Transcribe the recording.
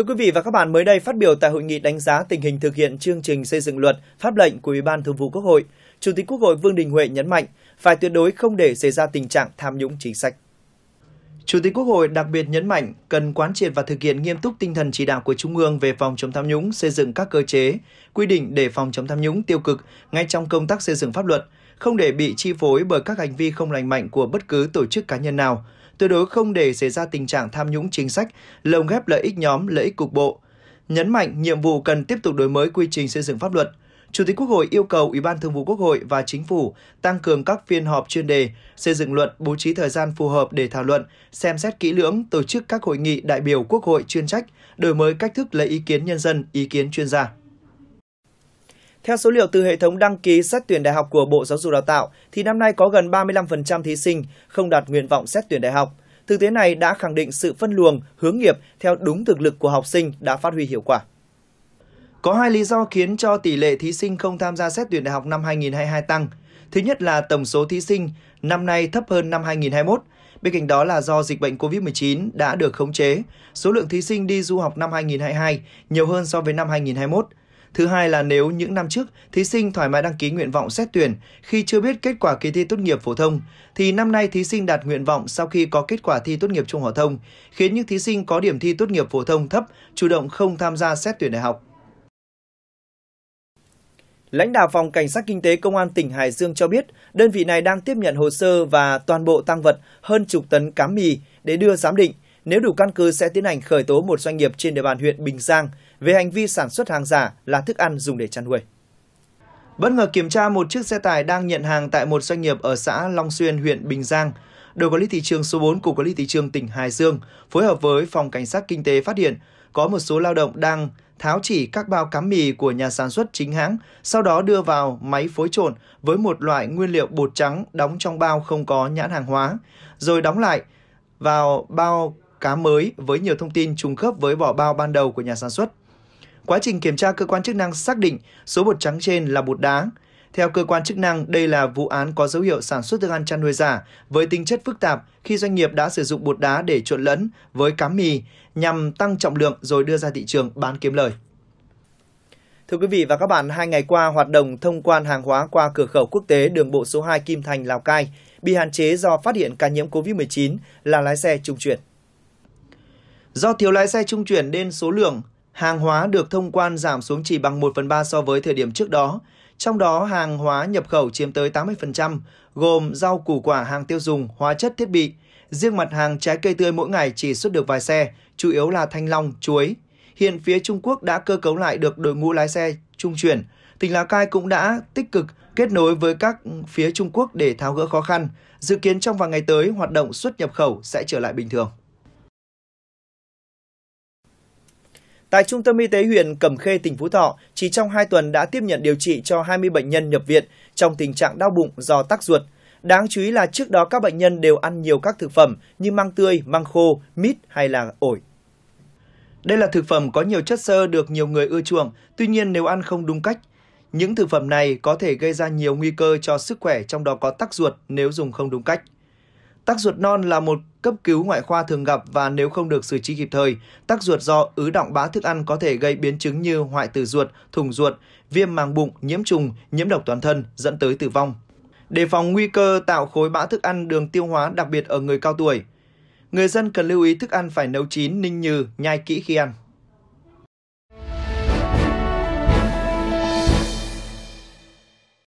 Thưa quý vị và các bạn, mới đây phát biểu tại hội nghị đánh giá tình hình thực hiện chương trình xây dựng luật, pháp lệnh của Ủy ban Thường vụ Quốc hội, Chủ tịch Quốc hội Vương Đình Huệ nhấn mạnh phải tuyệt đối không để xảy ra tình trạng tham nhũng chính sách. Chủ tịch Quốc hội đặc biệt nhấn mạnh cần quán triệt và thực hiện nghiêm túc tinh thần chỉ đạo của Trung ương về phòng chống tham nhũng, xây dựng các cơ chế, quy định để phòng chống tham nhũng tiêu cực ngay trong công tác xây dựng pháp luật, không để bị chi phối bởi các hành vi không lành mạnh của bất cứ tổ chức cá nhân nào, tuyệt đối không để xảy ra tình trạng tham nhũng chính sách, lồng ghép lợi ích nhóm, lợi ích cục bộ. Nhấn mạnh nhiệm vụ cần tiếp tục đổi mới quy trình xây dựng pháp luật. Chủ tịch Quốc hội yêu cầu Ủy ban Thường vụ Quốc hội và Chính phủ tăng cường các phiên họp chuyên đề, xây dựng luật, bố trí thời gian phù hợp để thảo luận, xem xét kỹ lưỡng, tổ chức các hội nghị đại biểu Quốc hội chuyên trách, đổi mới cách thức lấy ý kiến nhân dân, ý kiến chuyên gia. Theo số liệu từ hệ thống đăng ký xét tuyển đại học của Bộ Giáo dục Đào tạo, thì năm nay có gần 35% thí sinh không đạt nguyện vọng xét tuyển đại học. Thực tế này đã khẳng định sự phân luồng, hướng nghiệp theo đúng thực lực của học sinh đã phát huy hiệu quả. Có hai lý do khiến cho tỷ lệ thí sinh không tham gia xét tuyển đại học năm 2022 tăng. Thứ nhất là tổng số thí sinh năm nay thấp hơn năm 2021. Bên cạnh đó là do dịch bệnh COVID-19 đã được khống chế, số lượng thí sinh đi du học năm 2022 nhiều hơn so với năm 2021. Thứ hai là nếu những năm trước thí sinh thoải mái đăng ký nguyện vọng xét tuyển khi chưa biết kết quả kỳ thi tốt nghiệp phổ thông thì năm nay thí sinh đạt nguyện vọng sau khi có kết quả thi tốt nghiệp trung học thông, khiến những thí sinh có điểm thi tốt nghiệp phổ thông thấp chủ động không tham gia xét tuyển đại học. Lãnh đạo phòng cảnh sát kinh tế công an tỉnh Hải Dương cho biết, đơn vị này đang tiếp nhận hồ sơ và toàn bộ tăng vật hơn chục tấn cám mì để đưa giám định nếu đủ căn cứ sẽ tiến hành khởi tố một doanh nghiệp trên địa bàn huyện Bình Giang về hành vi sản xuất hàng giả là thức ăn dùng để chăn nuôi. Bất ngờ kiểm tra một chiếc xe tải đang nhận hàng tại một doanh nghiệp ở xã Long Xuyên, huyện Bình Giang. Đội quản lý thị trường số 4 của quản lý thị trường tỉnh Hải Dương phối hợp với phòng cảnh sát kinh tế phát hiện có một số lao động đang tháo chỉ các bao cám mì của nhà sản xuất chính hãng, sau đó đưa vào máy phối trộn với một loại nguyên liệu bột trắng đóng trong bao không có nhãn hàng hóa, rồi đóng lại vào bao cá mới với nhiều thông tin trùng khớp với vỏ bao ban đầu của nhà sản xuất. Quá trình kiểm tra, cơ quan chức năng xác định số bột trắng trên là bột đá. Theo cơ quan chức năng, đây là vụ án có dấu hiệu sản xuất thức ăn chăn nuôi giả với tính chất phức tạp khi doanh nghiệp đã sử dụng bột đá để trộn lẫn với cám mì nhằm tăng trọng lượng rồi đưa ra thị trường bán kiếm lời. Thưa quý vị và các bạn, hai ngày qua, hoạt động thông quan hàng hóa qua cửa khẩu quốc tế đường bộ số 2 Kim Thành, Lào Cai bị hạn chế do phát hiện ca nhiễm COVID-19 là lái xe trung chuyển. Do thiếu lái xe trung chuyển nên số lượng hàng hóa được thông quan giảm xuống chỉ bằng 1 phần 3 so với thời điểm trước đó. Trong đó, hàng hóa nhập khẩu chiếm tới 80%, gồm rau củ quả hàng tiêu dùng, hóa chất thiết bị. Riêng mặt hàng trái cây tươi mỗi ngày chỉ xuất được vài xe, chủ yếu là thanh long, chuối. Hiện phía Trung Quốc đã cơ cấu lại được đội ngũ lái xe trung chuyển. Tỉnh Lào Cai cũng đã tích cực kết nối với các phía Trung Quốc để tháo gỡ khó khăn. Dự kiến trong vài ngày tới, hoạt động xuất nhập khẩu sẽ trở lại bình thường. Tại Trung tâm Y tế huyện Cẩm Khê, tỉnh Phú Thọ, chỉ trong 2 tuần đã tiếp nhận điều trị cho 20 bệnh nhân nhập viện trong tình trạng đau bụng do tắc ruột. Đáng chú ý là trước đó các bệnh nhân đều ăn nhiều các thực phẩm như măng tươi, măng khô, mít hay là ổi. Đây là thực phẩm có nhiều chất xơ được nhiều người ưa chuộng, tuy nhiên nếu ăn không đúng cách, những thực phẩm này có thể gây ra nhiều nguy cơ cho sức khỏe trong đó có tắc ruột nếu dùng không đúng cách. Tắc ruột non là một cấp cứu ngoại khoa thường gặp và nếu không được xử trí kịp thời, tắc ruột do ứ động bã thức ăn có thể gây biến chứng như hoại tử ruột, thủng ruột, viêm màng bụng, nhiễm trùng, nhiễm độc toàn thân dẫn tới tử vong. Đề phòng nguy cơ tạo khối bã thức ăn đường tiêu hóa đặc biệt ở người cao tuổi. Người dân cần lưu ý thức ăn phải nấu chín, ninh nhừ, nhai kỹ khi ăn.